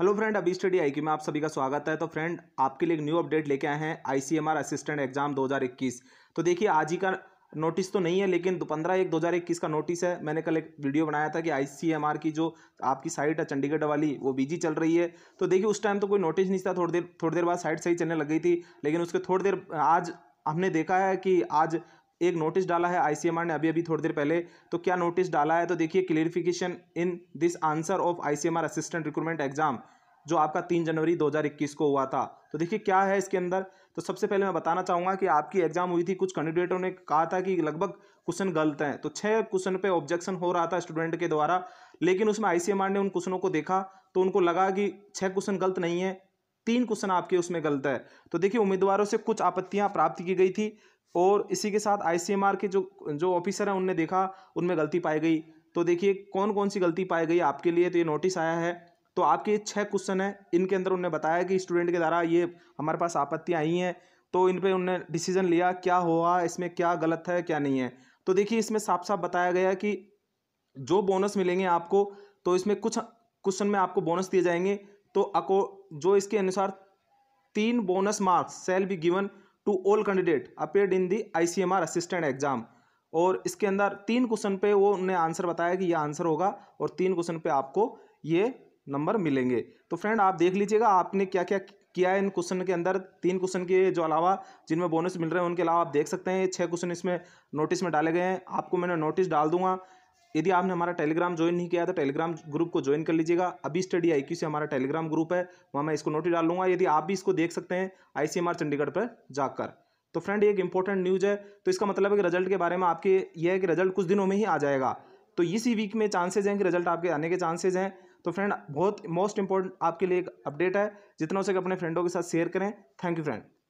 hello friend अभी study आई में आप सभी का स्वागत है तो फ्रेंड आपके लिए एक न्यू अपडेट लेके आए हैं आईसीएमआर असिस्टेंट एग्जाम 2021 तो देखिए आज ही का नोटिस तो नहीं है लेकिन पंद्रह एक दो हज़ार इक्कीस का नोटिस है मैंने कल एक वीडियो बनाया था कि आईसीएमआर की जो आपकी साइट है चंडीगढ़ वाली वो बिजी चल रही है तो देखिए उस टाइम तो कोई नोटिस नहीं था थोड़ी देर थोड़ी देर बाद साइट सही चलने लग गई थी लेकिन उसके थोड़ी देर आज हमने देखा है कि आज एक नोटिस डाला है आईसीएमआर ने अभी अभी थोड़ी देर पहले तो क्या नोटिस डाला है तो देखिए clarification in this answer of ICMR assistant recruitment exam जो आपका तीन जनवरी 2021 को हुआ था तो देखिए क्या है इसके अंदर तो सबसे पहले मैं बताना चाहूँगा कि आपकी एग्जाम हुई थी कुछ कैंडिडेटों ने कहा था कि लगभग क्वेश्चन गलत हैं तो छः क्वेश्चन पे ऑब्जेक्शन हो रहा था स्टूडेंट के द्वारा लेकिन उसमें आईसीएमआर ने उन क्वेश्चनों को देखा तो उनको लगा कि छः क्वेश्चन गलत नहीं है तीन क्वेश्चन आपके उसमें गलत है तो देखिए उम्मीदवारों से कुछ आपत्तियां प्राप्त की गई थी और इसी के साथ आईसीएमआर के जो जो ऑफिसर हैं उनने देखा उनमें गलती पाई गई तो देखिए कौन कौन सी गलती पाई गई आपके लिए तो ये नोटिस आया है तो आपके छः क्वेश्चन हैं इनके अंदर उनने बताया कि स्टूडेंट के द्वारा ये हमारे पास आपत्तियाँ आई हैं तो इन पर उनने डिसीजन लिया क्या हुआ इसमें क्या गलत है क्या नहीं है तो देखिए इसमें साफ साफ बताया गया कि जो बोनस मिलेंगे आपको तो इसमें कुछ क्वेश्चन में आपको बोनस दिए जाएंगे तो अको जो इसके अनुसार तीन bonus marks shall be given to all candidate appeared in the R assistant exam और इसके अंदर तीन क्वेश्चन पे वो उन्हें आंसर बताया कि ये आंसर होगा और तीन क्वेश्चन पे आपको ये नंबर मिलेंगे तो फ्रेंड आप देख लीजिएगा आपने क्या क्या किया है इन क्वेश्चन के अंदर तीन क्वेश्चन के जो अलावा जिनमें बोनस मिल रहे हैं उनके अलावा आप देख सकते हैं छः क्वेश्चन इसमें नोटिस में डाले गए हैं आपको मैंने नोटिस डाल दूंगा यदि आपने हमारा टेलीग्राम ज्वाइन नहीं किया तो टेलीग्राम ग्रुप को ज्वाइन कर लीजिएगा अभी स्टडी आई से हमारा टेलीग्राम ग्रुप है वहाँ मैं इसको नोटिस डाल लूँगा यदि आप भी इसको देख सकते हैं आई चंडीगढ़ पर जाकर तो फ्रेंड एक इंपॉर्टेंट न्यूज़ है तो इसका मतलब है कि रिजल्ट के बारे में आपके ये है कि रिजल्ट कुछ दिनों में ही आ जाएगा तो इसी वीक में चांसेज हैं कि रिजल्ट आपके आने के चांसेज हैं तो फ्रेंड बहुत मोस्ट इंपॉर्टेंट आपके लिए एक अपडेट है जितना हो सके अपने फ्रेंडों के साथ शेयर करें थैंक यू फ्रेंड